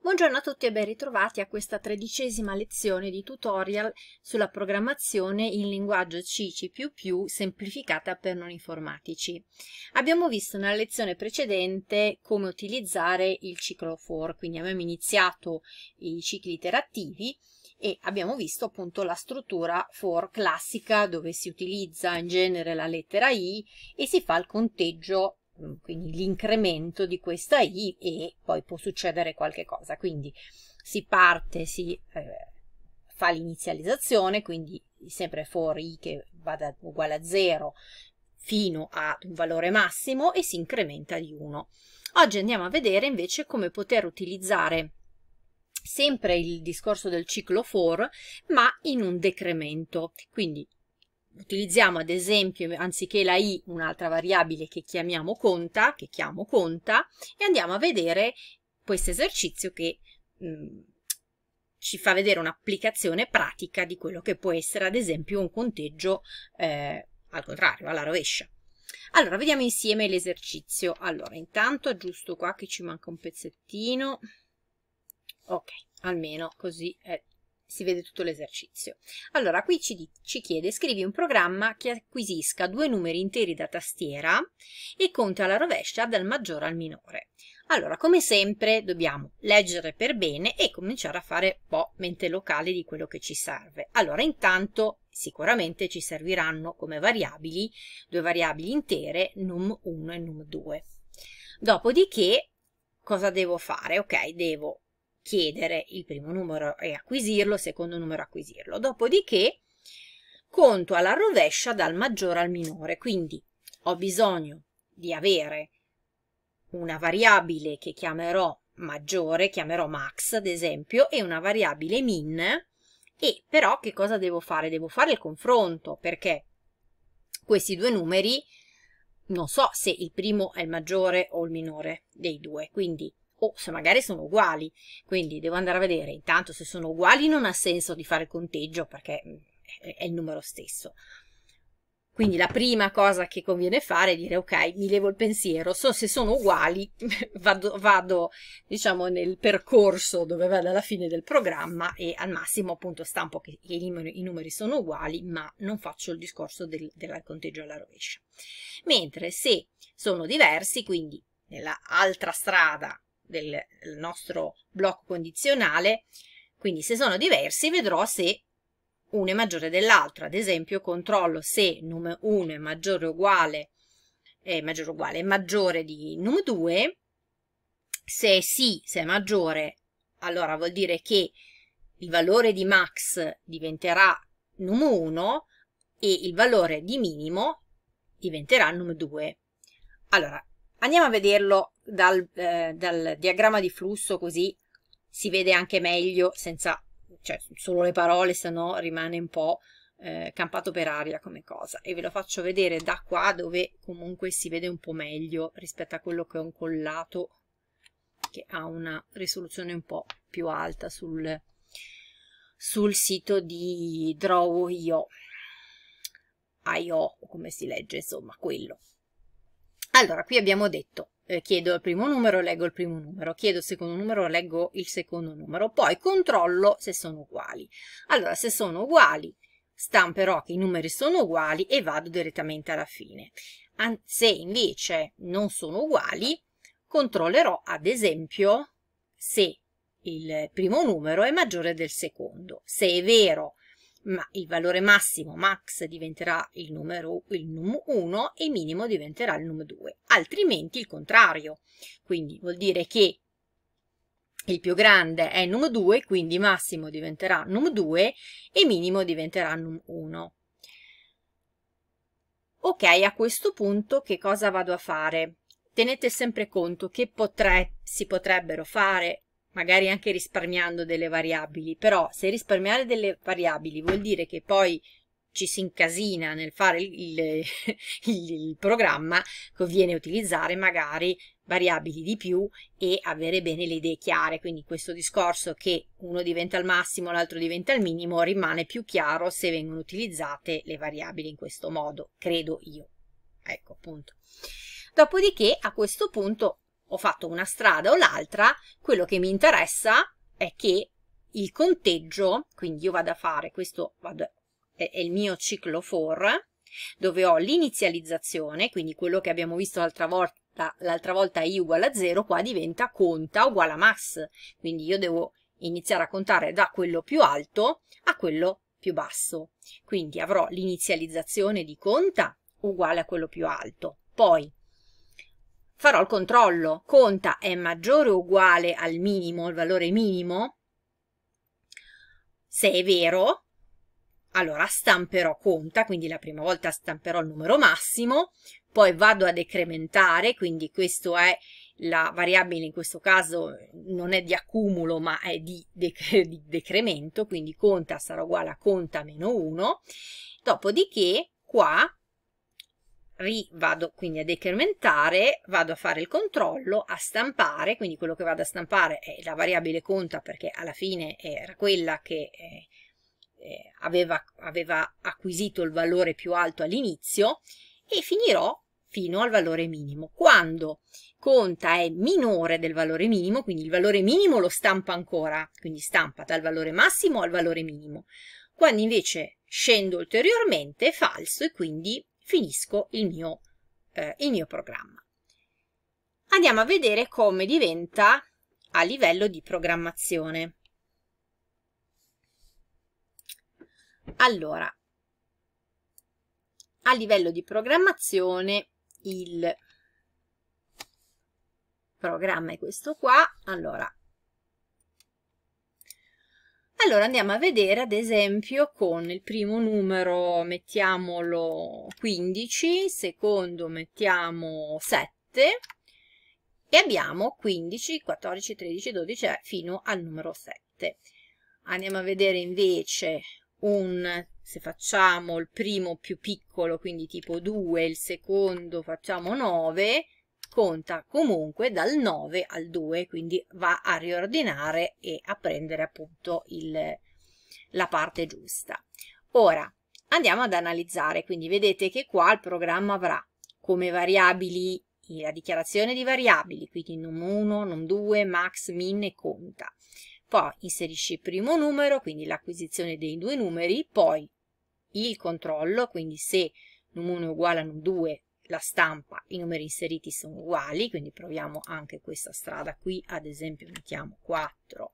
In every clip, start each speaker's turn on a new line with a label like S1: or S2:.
S1: Buongiorno a tutti e ben ritrovati a questa tredicesima lezione di tutorial sulla programmazione in linguaggio C++ semplificata per non informatici. Abbiamo visto nella lezione precedente come utilizzare il ciclo for, quindi abbiamo iniziato i cicli iterativi e abbiamo visto appunto la struttura for classica dove si utilizza in genere la lettera i e si fa il conteggio Mm, quindi l'incremento di questa i e poi può succedere qualche cosa. Quindi si parte, si eh, fa l'inizializzazione, quindi sempre for i che vada uguale a 0 fino ad un valore massimo e si incrementa di 1. Oggi andiamo a vedere invece come poter utilizzare sempre il discorso del ciclo for ma in un decremento, quindi utilizziamo ad esempio anziché la i un'altra variabile che chiamiamo conta, che chiamo conta e andiamo a vedere questo esercizio che mh, mm, ci fa vedere un'applicazione pratica di quello che può essere ad esempio un conteggio eh, al contrario, alla rovescia. Allora, vediamo insieme l'esercizio. Allora, intanto aggiusto qua che ci manca un pezzettino. Ok, almeno così è si vede tutto l'esercizio. Allora, qui ci, ci, chiede, scrivi un programma che acquisisca due numeri interi da tastiera e conta alla rovescia dal maggiore al minore. Allora, come sempre, dobbiamo leggere per bene e cominciare a fare un po' mente locale di quello che ci serve. Allora, intanto, sicuramente ci serviranno come variabili due variabili intere, num1 e num2. Dopodiché, cosa devo fare? Ok, devo chiedere il primo numero e acquisirlo, il secondo numero acquisirlo. Dopodiché conto alla rovescia dal maggiore al minore, quindi ho bisogno di avere una variabile che chiamerò maggiore, chiamerò max ad esempio, e una variabile min, e però che cosa devo fare? Devo fare il confronto perché questi due numeri non so se il primo è il maggiore o il minore dei due, quindi o se magari sono uguali. Quindi devo andare a vedere intanto se sono uguali non ha senso di fare il conteggio perché mm, è il numero stesso. Quindi la prima cosa che conviene fare è dire ok, mi levo il pensiero, so se sono uguali, vado, vado diciamo nel percorso dove vado alla fine del programma e al massimo appunto stampo che i numeri, i numeri sono uguali, ma non faccio il discorso del, del conteggio alla rovescia. Mentre se sono diversi, quindi nell'altra strada del nostro blocco condizionale, quindi se sono diversi vedrò se uno è maggiore dell'altro, ad esempio controllo se num 1 è maggiore o uguale, è maggiore o uguale, è maggiore di num 2, se è sì, se è maggiore, allora vuol dire che il valore di max diventerà num 1 e il valore di minimo diventerà num 2. Allora, andiamo a vederlo dal, eh, dal diagramma di flusso così si vede anche meglio senza cioè, solo le parole, se no rimane un po' eh, campato per aria come cosa. E ve lo faccio vedere da qua dove comunque si vede un po' meglio rispetto a quello che ho incollato che ha una risoluzione un po' più alta sul, sul sito di Draw.io IO, come si legge, insomma, quello. Allora, qui abbiamo detto eh, chiedo il primo numero, leggo il primo numero, chiedo il secondo numero, leggo il secondo numero, poi controllo se sono uguali. Allora, se sono uguali, stamperò che i numeri sono uguali e vado direttamente alla fine. An se invece non sono uguali, controllerò ad esempio se il primo numero è maggiore del secondo. Se è vero ma il valore massimo max diventerà il numero il num 1 e minimo diventerà il num 2, altrimenti il contrario. Quindi vuol dire che il più grande è num 2, quindi massimo diventerà num 2 e minimo diventerà num 1. Ok, a questo punto che cosa vado a fare? Tenete sempre conto che potre si potrebbero fare magari anche risparmiando delle variabili, però se risparmiare delle variabili vuol dire che poi ci si incasina nel fare il, il, il, programma, conviene utilizzare magari variabili di più e avere bene le idee chiare, quindi questo discorso che uno diventa al massimo, l'altro diventa al minimo, rimane più chiaro se vengono utilizzate le variabili in questo modo, credo io. Ecco, appunto. Dopodiché a questo punto ho fatto una strada o l'altra, quello che mi interessa è che il conteggio, quindi io vado a fare questo, vado, è, è il mio ciclo for, dove ho l'inizializzazione, quindi quello che abbiamo visto l'altra volta, l'altra volta i uguale a 0, qua diventa conta uguale a max, quindi io devo iniziare a contare da quello più alto a quello più basso, quindi avrò l'inizializzazione di conta uguale a quello più alto, poi farò il controllo. Conta è maggiore o uguale al minimo, il valore minimo? Se è vero, allora stamperò conta, quindi la prima volta stamperò il numero massimo, poi vado a decrementare, quindi questa è la variabile in questo caso non è di accumulo ma è di, dec di decremento, quindi conta sarà uguale a conta meno 1, dopodiché qua ri vado quindi a decrementare, vado a fare il controllo, a stampare, quindi quello che vado a stampare è la variabile conta perché alla fine era quella che eh, eh, aveva, aveva acquisito il valore più alto all'inizio e finirò fino al valore minimo. Quando conta è minore del valore minimo, quindi il valore minimo lo stampa ancora, quindi stampa dal valore massimo al valore minimo. Quando invece scendo ulteriormente è falso e quindi finisco il mio, eh, il mio programma. Andiamo a vedere come diventa a livello di programmazione. Allora, a livello di programmazione il programma è questo qua. Allora, allora andiamo a vedere ad esempio con il primo numero mettiamolo 15, il secondo mettiamo 7 e abbiamo 15, 14, 13, 12 fino al numero 7. Andiamo a vedere invece un, se facciamo il primo più piccolo, quindi tipo 2, il secondo facciamo 9, sconta comunque dal 9 al 2, quindi va a riordinare e a prendere appunto il, la parte giusta. Ora andiamo ad analizzare, quindi vedete che qua il programma avrà come variabili la dichiarazione di variabili, quindi num1, num2, max, min e conta. Poi inserisci il primo numero, quindi l'acquisizione dei due numeri, poi il controllo, quindi se num1 è uguale a num2 la stampa, i numeri inseriti sono uguali, quindi proviamo anche questa strada qui, ad esempio mettiamo 4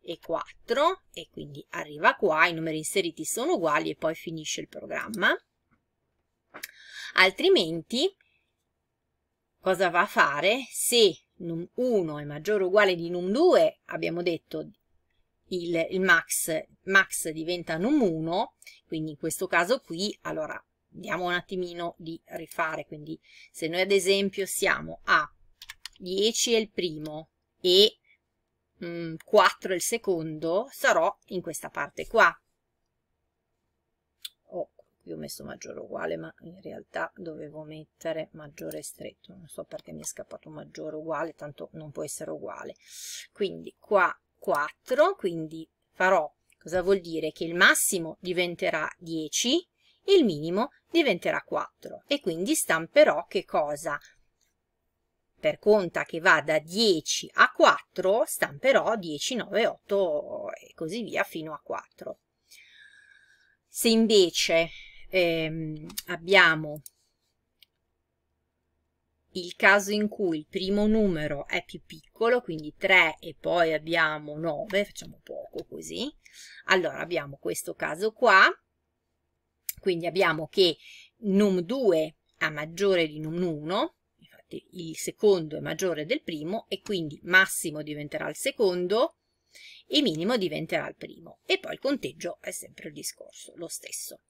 S1: e 4 e quindi arriva qua, i numeri inseriti sono uguali e poi finisce il programma. Altrimenti cosa va a fare? Se num1 è maggiore o uguale di num2, abbiamo detto il, il max, max diventa num1, quindi in questo caso qui allora andiamo un attimino di rifare, quindi se noi ad esempio siamo a 10 è il primo e mh, mm, 4 è il secondo, sarò in questa parte qua. Oh, qui ho messo maggiore uguale, ma in realtà dovevo mettere maggiore stretto, non so perché mi è scappato maggiore uguale, tanto non può essere uguale. Quindi qua 4, quindi farò, cosa vuol dire? Che il massimo diventerà 10 il minimo diventerà 4 e quindi stamperò che cosa? Per conta che va da 10 a 4 stamperò 10, 9, 8 e così via fino a 4. Se invece ehm, abbiamo il caso in cui il primo numero è più piccolo, quindi 3 e poi abbiamo 9, facciamo poco così, allora abbiamo questo caso qua, quindi abbiamo che num2 ha maggiore di num1, infatti il secondo è maggiore del primo e quindi massimo diventerà il secondo e minimo diventerà il primo e poi il conteggio è sempre il discorso, lo stesso.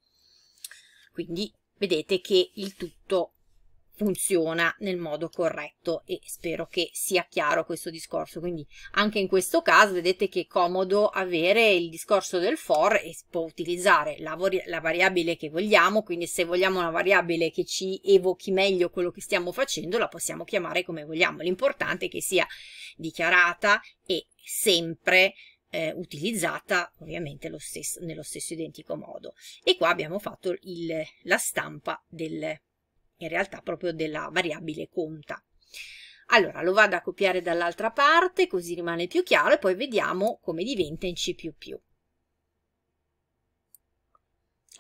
S1: Quindi vedete che il tutto funziona nel modo corretto e spero che sia chiaro questo discorso quindi anche in questo caso vedete che è comodo avere il discorso del for e si può utilizzare la, la variabile che vogliamo quindi se vogliamo una variabile che ci evochi meglio quello che stiamo facendo la possiamo chiamare come vogliamo l'importante è che sia dichiarata e sempre eh, utilizzata ovviamente lo stesso, nello stesso identico modo. E qua abbiamo fatto il, la stampa del, in realtà proprio della variabile conta. Allora lo vado a copiare dall'altra parte così rimane più chiaro e poi vediamo come diventa in C++.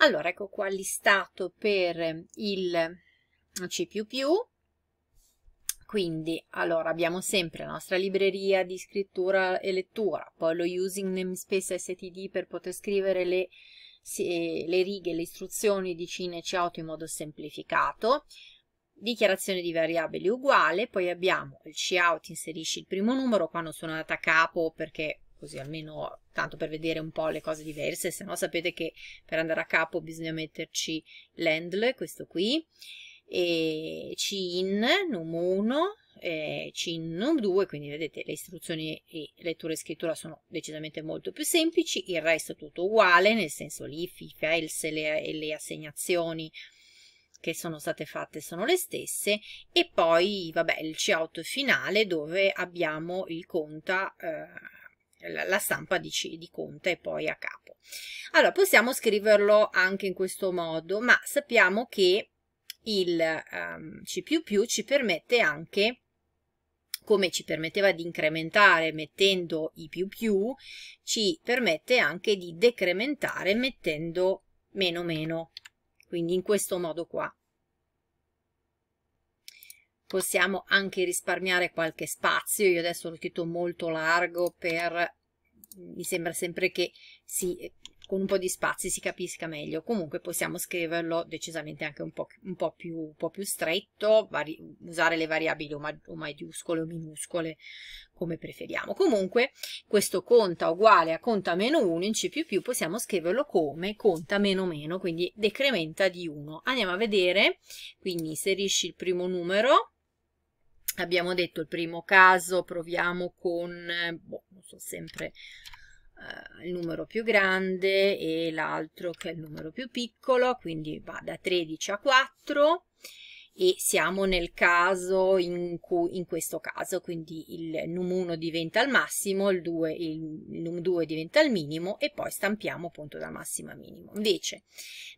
S1: Allora ecco qua listato per il C++, quindi allora abbiamo sempre la nostra libreria di scrittura e lettura, poi lo using namespace std per poter scrivere le le righe le istruzioni di Cineci Auto in modo semplificato, dichiarazione di variabili uguale, poi abbiamo il cout inserisci il primo numero, qua non sono andata a capo perché così almeno tanto per vedere un po' le cose diverse, se no sapete che per andare a capo bisogna metterci l'handle, questo qui, e cin, numero 1, eh, CIN 2, quindi vedete le istruzioni e lettura e scrittura sono decisamente molto più semplici, il resto è tutto uguale, nel senso lì i files e le, le assegnazioni che sono state fatte sono le stesse e poi vabbè il C8 finale dove abbiamo il conta eh, la, la stampa di, C, di conta e poi a capo allora possiamo scriverlo anche in questo modo ma sappiamo che il um, C++ ci permette anche come ci permetteva di incrementare mettendo i più più, ci permette anche di decrementare mettendo meno meno, quindi in questo modo qua. Possiamo anche risparmiare qualche spazio, io adesso l'ho scritto molto largo per mi sembra sempre che si con un po' di spazi si capisca meglio. Comunque possiamo scriverlo decisamente anche un po', un po, più, un po più, stretto, vari, usare le variabili o, ma, o maiuscole o minuscole come preferiamo. Comunque questo conta uguale a conta meno 1 in C++ possiamo scriverlo come conta meno meno, quindi decrementa di 1. Andiamo a vedere, quindi inserisci il primo numero, abbiamo detto il primo caso, proviamo con, eh, boh, non so sempre eh, il numero più grande e l'altro che è il numero più piccolo, quindi va da 13 a 4 e siamo nel caso in, cui, in questo caso, quindi il numero 1 diventa il massimo, il, 2, il num2 diventa il minimo e poi stampiamo appunto da massimo al minimo. Invece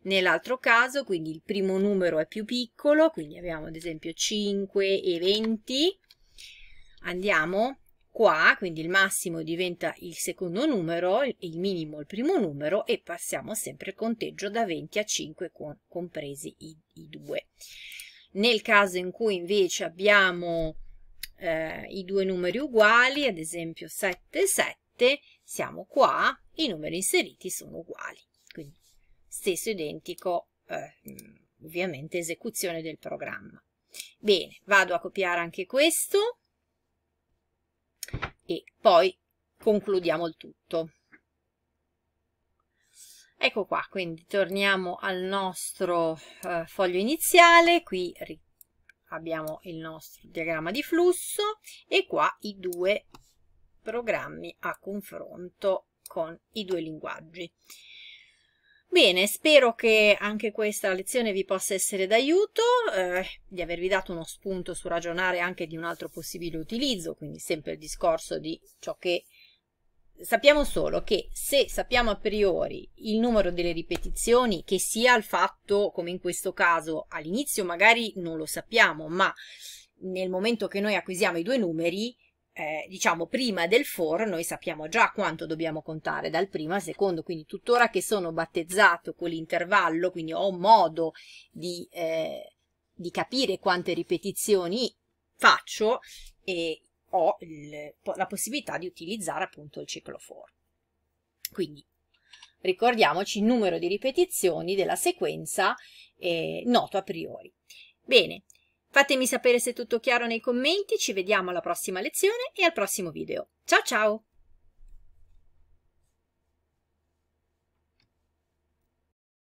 S1: nell'altro caso, quindi il primo numero è più piccolo, quindi abbiamo ad esempio 5 e 20, andiamo qua, quindi il massimo diventa il secondo numero, il minimo il primo numero e passiamo sempre il conteggio da 20 a 5 con, compresi i, i due. Nel caso in cui invece abbiamo eh, i due numeri uguali, ad esempio 7 e 7, siamo qua, i numeri inseriti sono uguali. Quindi stesso identico, eh, ovviamente, esecuzione del programma. Bene, vado a copiare anche questo e poi concludiamo il tutto ecco qua quindi torniamo al nostro eh, foglio iniziale qui abbiamo il nostro diagramma di flusso e qua i due programmi a confronto con i due linguaggi Bene, spero che anche questa lezione vi possa essere d'aiuto, eh, di avervi dato uno spunto su ragionare anche di un altro possibile utilizzo, quindi sempre il discorso di ciò che sappiamo solo che se sappiamo a priori il numero delle ripetizioni, che sia il fatto, come in questo caso, all'inizio magari non lo sappiamo, ma nel momento che noi acquisiamo i due numeri, eh, diciamo prima del for noi sappiamo già quanto dobbiamo contare dal primo al secondo quindi tuttora che sono battezzato quell'intervallo quindi ho modo di, eh, di capire quante ripetizioni faccio e ho il, la possibilità di utilizzare appunto il ciclo for quindi ricordiamoci il numero di ripetizioni della sequenza eh, noto a priori bene Fatemi sapere se è tutto chiaro nei commenti, ci vediamo alla prossima lezione e al prossimo video. Ciao ciao!